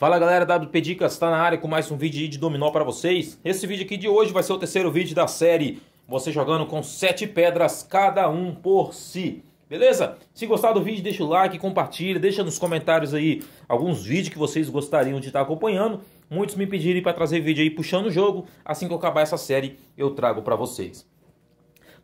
Fala galera, WP Dicas está na área com mais um vídeo de dominó para vocês. Esse vídeo aqui de hoje vai ser o terceiro vídeo da série, você jogando com sete pedras cada um por si. Beleza? Se gostar do vídeo, deixa o like, compartilha, deixa nos comentários aí alguns vídeos que vocês gostariam de estar acompanhando. Muitos me pediram para trazer vídeo aí puxando o jogo. Assim que eu acabar essa série, eu trago para vocês.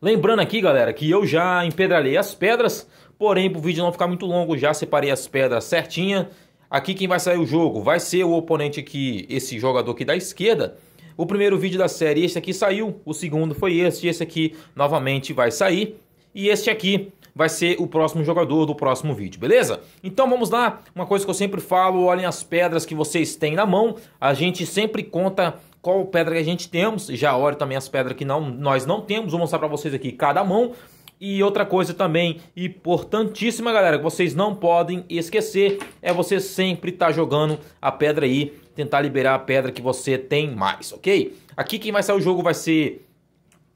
Lembrando aqui, galera, que eu já empedralei as pedras, porém, para o vídeo não ficar muito longo, já separei as pedras certinha Aqui quem vai sair o jogo vai ser o oponente aqui, esse jogador aqui da esquerda. O primeiro vídeo da série, esse aqui saiu, o segundo foi este, esse aqui novamente vai sair. E este aqui vai ser o próximo jogador do próximo vídeo, beleza? Então vamos lá, uma coisa que eu sempre falo, olhem as pedras que vocês têm na mão. A gente sempre conta qual pedra que a gente temos, já olho também as pedras que não, nós não temos. Vou mostrar para vocês aqui cada mão. E outra coisa também importantíssima, galera, que vocês não podem esquecer é você sempre estar tá jogando a pedra aí, tentar liberar a pedra que você tem mais, ok? Aqui quem vai sair o jogo vai ser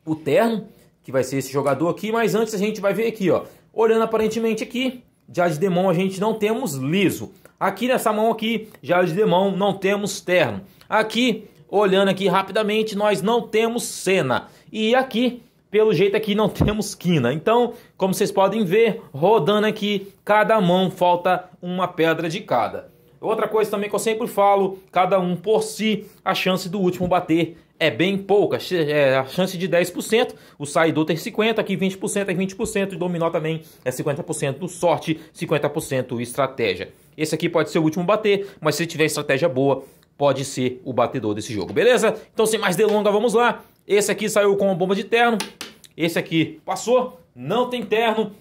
o Terno, que vai ser esse jogador aqui, mas antes a gente vai ver aqui, ó. Olhando aparentemente aqui, já de demão a gente não temos liso. Aqui nessa mão aqui, já de demão, não temos Terno. Aqui, olhando aqui rapidamente, nós não temos Cena. E aqui pelo jeito aqui não temos quina. Então, como vocês podem ver, rodando aqui, cada mão falta uma pedra de cada. Outra coisa também que eu sempre falo, cada um por si, a chance do último bater é bem pouca, é a chance de 10%, o saidor tem 50%, aqui 20% é 20%, e dominó também é 50% do sorte, 50% estratégia. Esse aqui pode ser o último bater, mas se tiver estratégia boa, pode ser o batedor desse jogo, beleza? Então sem mais delonga, vamos lá. Esse aqui saiu com uma bomba de terno. Esse aqui passou, não tem terno.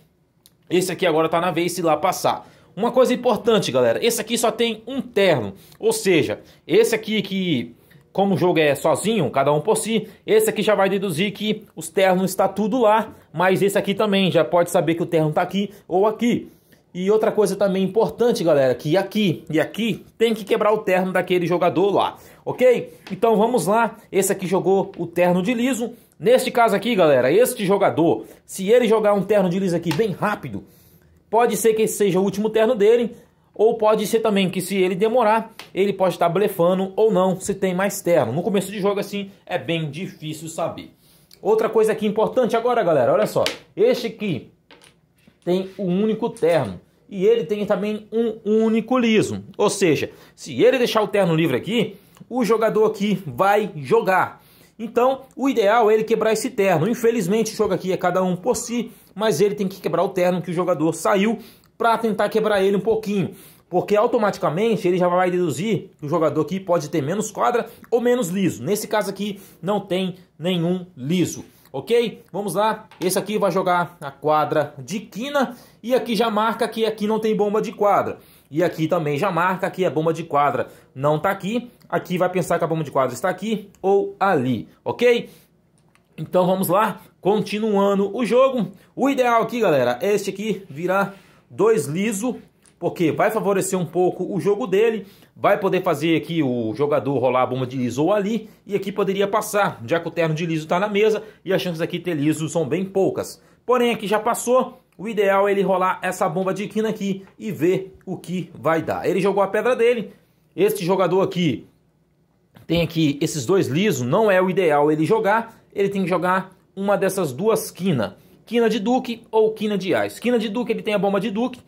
Esse aqui agora está na vez se lá passar. Uma coisa importante, galera. Esse aqui só tem um terno. Ou seja, esse aqui que como o jogo é sozinho, cada um por si, esse aqui já vai deduzir que os ternos está tudo lá, mas esse aqui também já pode saber que o terno está aqui ou aqui. E outra coisa também importante, galera, que aqui e aqui tem que quebrar o terno daquele jogador lá, ok? Então vamos lá, esse aqui jogou o terno de liso. Neste caso aqui, galera, este jogador, se ele jogar um terno de liso aqui bem rápido, pode ser que esse seja o último terno dele, ou pode ser também que se ele demorar, ele pode estar blefando ou não se tem mais terno. No começo de jogo, assim, é bem difícil saber. Outra coisa aqui importante agora, galera, olha só. Este aqui tem um único termo. E ele tem também um único liso. Ou seja, se ele deixar o terno livre aqui, o jogador aqui vai jogar. Então, o ideal é ele quebrar esse terno. Infelizmente, o jogo aqui é cada um por si, mas ele tem que quebrar o terno que o jogador saiu para tentar quebrar ele um pouquinho. Porque automaticamente ele já vai deduzir que o jogador aqui pode ter menos quadra ou menos liso. Nesse caso aqui, não tem nenhum liso ok? Vamos lá, esse aqui vai jogar a quadra de quina e aqui já marca que aqui não tem bomba de quadra. E aqui também já marca que a é bomba de quadra não está aqui, aqui vai pensar que a bomba de quadra está aqui ou ali, ok? Então vamos lá, continuando o jogo. O ideal aqui, galera, é este aqui virar dois liso porque vai favorecer um pouco o jogo dele, vai poder fazer aqui o jogador rolar a bomba de liso ou ali, e aqui poderia passar, já que o terno de liso está na mesa e as chances aqui ter liso são bem poucas. Porém, aqui já passou, o ideal é ele rolar essa bomba de quina aqui e ver o que vai dar. Ele jogou a pedra dele, este jogador aqui tem aqui esses dois lisos, não é o ideal ele jogar, ele tem que jogar uma dessas duas quina. Quina de duque ou quina de ás. Quina de duque ele tem a bomba de duque,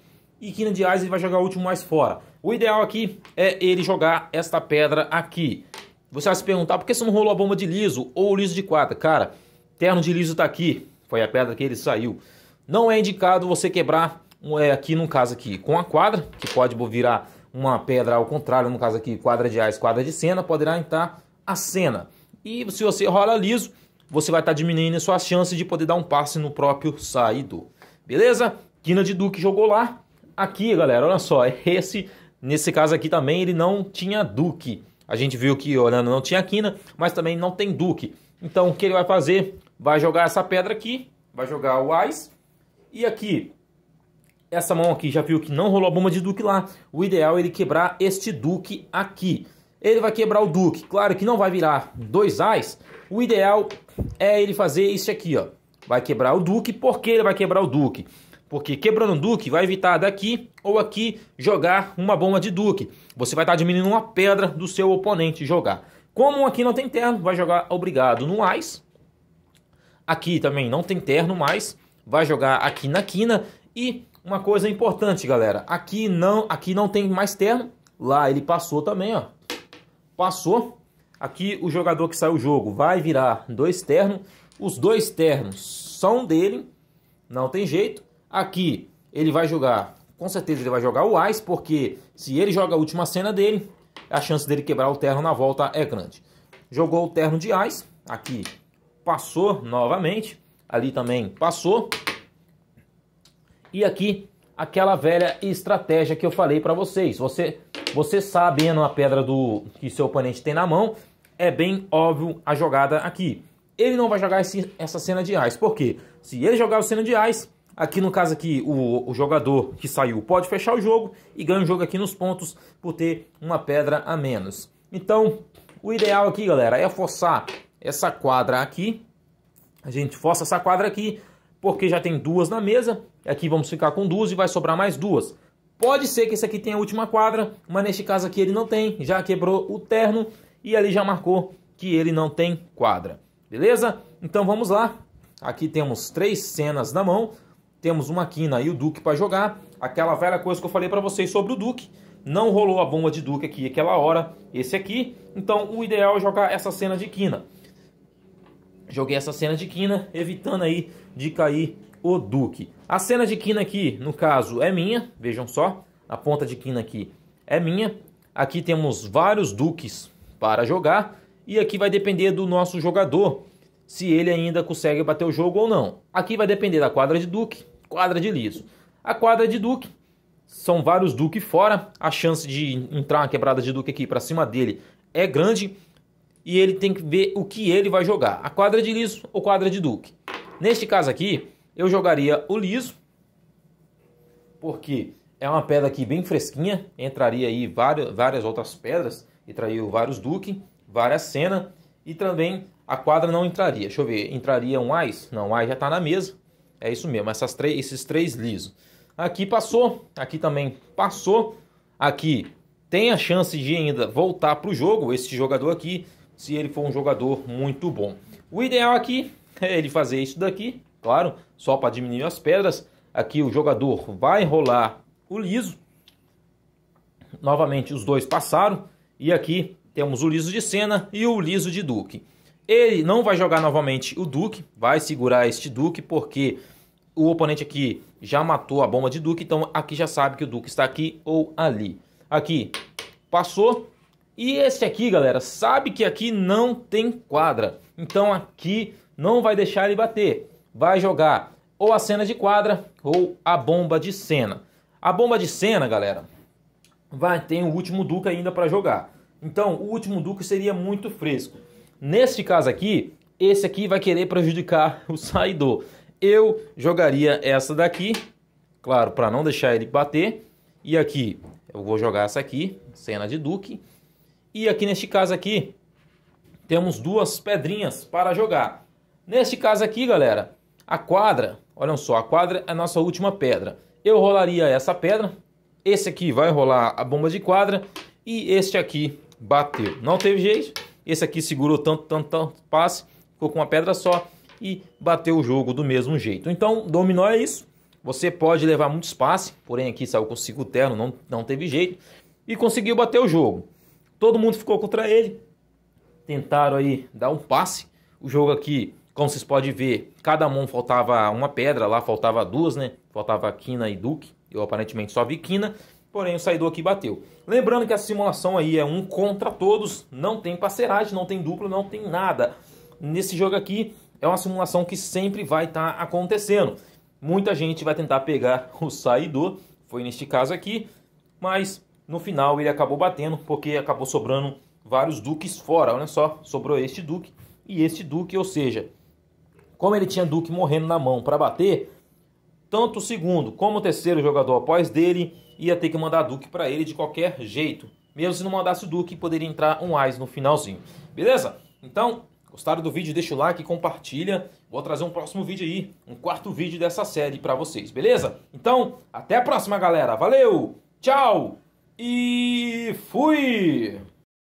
e Kina Diaz vai jogar o último mais fora. O ideal aqui é ele jogar esta pedra aqui. Você vai se perguntar por que você não rolou a bomba de liso ou liso de quadra? Cara, terno de liso está aqui. Foi a pedra que ele saiu. Não é indicado você quebrar é, aqui, no caso aqui, com a quadra, que pode virar uma pedra ao contrário, no caso aqui, quadra de ás, quadra de cena, poderá entrar a cena. E se você rola liso, você vai estar tá diminuindo suas chances de poder dar um passe no próprio saído. Beleza? Quina de Duque jogou lá, Aqui, galera, olha só, esse, nesse caso aqui também, ele não tinha duque. A gente viu que olha não tinha quina, mas também não tem duque. Então, o que ele vai fazer? Vai jogar essa pedra aqui, vai jogar o Ais. E aqui, essa mão aqui, já viu que não rolou a bomba de duque lá. O ideal é ele quebrar este duque aqui. Ele vai quebrar o duque. Claro que não vai virar dois Ais. O ideal é ele fazer isso aqui, ó. Vai quebrar o duque. Por que ele vai quebrar o duque? Porque quebrando Duque vai evitar daqui ou aqui jogar uma bomba de Duque. Você vai estar diminuindo uma pedra do seu oponente jogar. Como aqui não tem terno, vai jogar obrigado no mais. Aqui também não tem terno mais. Vai jogar aqui na quina. E uma coisa importante, galera. Aqui não, aqui não tem mais terno. Lá ele passou também, ó. Passou. Aqui o jogador que saiu o jogo vai virar dois ternos. Os dois ternos são dele. Não tem jeito. Aqui ele vai jogar, com certeza ele vai jogar o Ais, porque se ele joga a última cena dele, a chance dele quebrar o terno na volta é grande. Jogou o terno de Ais, aqui passou novamente, ali também passou. E aqui aquela velha estratégia que eu falei para vocês. Você, você sabendo a pedra do que seu oponente tem na mão, é bem óbvio a jogada aqui. Ele não vai jogar esse, essa cena de Ais, porque se ele jogar a cena de Ais, Aqui no caso aqui, o, o, jogador que saiu pode fechar o jogo e ganha o jogo aqui nos pontos por ter uma pedra a menos. Então, o ideal aqui, galera, é forçar essa quadra aqui. A gente força essa quadra aqui, porque já tem duas na mesa. Aqui vamos ficar com duas e vai sobrar mais duas. Pode ser que esse aqui tenha a última quadra, mas neste caso aqui ele não tem. Já quebrou o terno e ali já marcou que ele não tem quadra. Beleza? Então vamos lá. Aqui temos três cenas na mão. Temos uma quina e o Duque para jogar. Aquela velha coisa que eu falei para vocês sobre o Duque. Não rolou a bomba de Duque aqui aquela hora, esse aqui. Então o ideal é jogar essa cena de quina. Joguei essa cena de quina, evitando aí de cair o Duque. A cena de quina aqui, no caso, é minha. Vejam só, a ponta de quina aqui é minha. Aqui temos vários duques para jogar. E aqui vai depender do nosso jogador, se ele ainda consegue bater o jogo ou não. Aqui vai depender da quadra de duque, quadra de liso. A quadra de Duque, são vários Duque fora, a chance de entrar uma quebrada de Duque aqui para cima dele é grande e ele tem que ver o que ele vai jogar, a quadra de liso ou quadra de Duque. Neste caso aqui, eu jogaria o liso, porque é uma pedra aqui bem fresquinha, entraria aí várias, várias outras pedras, e traiu vários Duque, várias cena e também a quadra não entraria. Deixa eu ver, entraria um Ais? Não, o Ais já está na mesa. É isso mesmo, essas três, esses três lisos. Aqui passou, aqui também passou. Aqui tem a chance de ainda voltar para o jogo, esse jogador aqui, se ele for um jogador muito bom. O ideal aqui é ele fazer isso daqui, claro, só para diminuir as pedras. Aqui o jogador vai rolar o liso. Novamente os dois passaram. E aqui temos o liso de Cena e o liso de Duque. Ele não vai jogar novamente o Duque, vai segurar este Duque, porque o oponente aqui já matou a bomba de Duque, então aqui já sabe que o Duque está aqui ou ali. Aqui, passou. E este aqui, galera, sabe que aqui não tem quadra. Então aqui não vai deixar ele bater. Vai jogar ou a cena de quadra ou a bomba de cena. A bomba de cena, galera, vai ter o último Duque ainda para jogar. Então o último Duque seria muito fresco. Neste caso aqui, esse aqui vai querer prejudicar o saidor. Eu jogaria essa daqui, claro, para não deixar ele bater. E aqui, eu vou jogar essa aqui, cena de duque. E aqui neste caso aqui, temos duas pedrinhas para jogar. Neste caso aqui, galera, a quadra, olha só, a quadra é a nossa última pedra. Eu rolaria essa pedra, esse aqui vai rolar a bomba de quadra e este aqui bateu. Não teve jeito, esse aqui segurou tanto, tanto, tanto passe, ficou com uma pedra só e bateu o jogo do mesmo jeito. Então, dominó é isso. Você pode levar muito espaço, porém aqui saiu com 5 terno, não, não teve jeito. E conseguiu bater o jogo. Todo mundo ficou contra ele. Tentaram aí dar um passe. O jogo aqui, como vocês podem ver, cada mão faltava uma pedra, lá faltava duas, né? Faltava quina e duque. Eu aparentemente só vi quina porém o saidor aqui bateu. Lembrando que a simulação aí é um contra todos, não tem parceragem, não tem duplo não tem nada. Nesse jogo aqui é uma simulação que sempre vai estar tá acontecendo. Muita gente vai tentar pegar o saidor, foi neste caso aqui, mas no final ele acabou batendo porque acabou sobrando vários duques fora. Olha só, sobrou este duque e este duque, ou seja, como ele tinha duque morrendo na mão para bater, tanto o segundo como o terceiro jogador após dele ia ter que mandar Duque para ele de qualquer jeito. Mesmo se não mandasse o Duque, poderia entrar um AIS no finalzinho. Beleza? Então, gostaram do vídeo? Deixa o like, compartilha. Vou trazer um próximo vídeo aí, um quarto vídeo dessa série para vocês, beleza? Então, até a próxima, galera. Valeu, tchau e fui!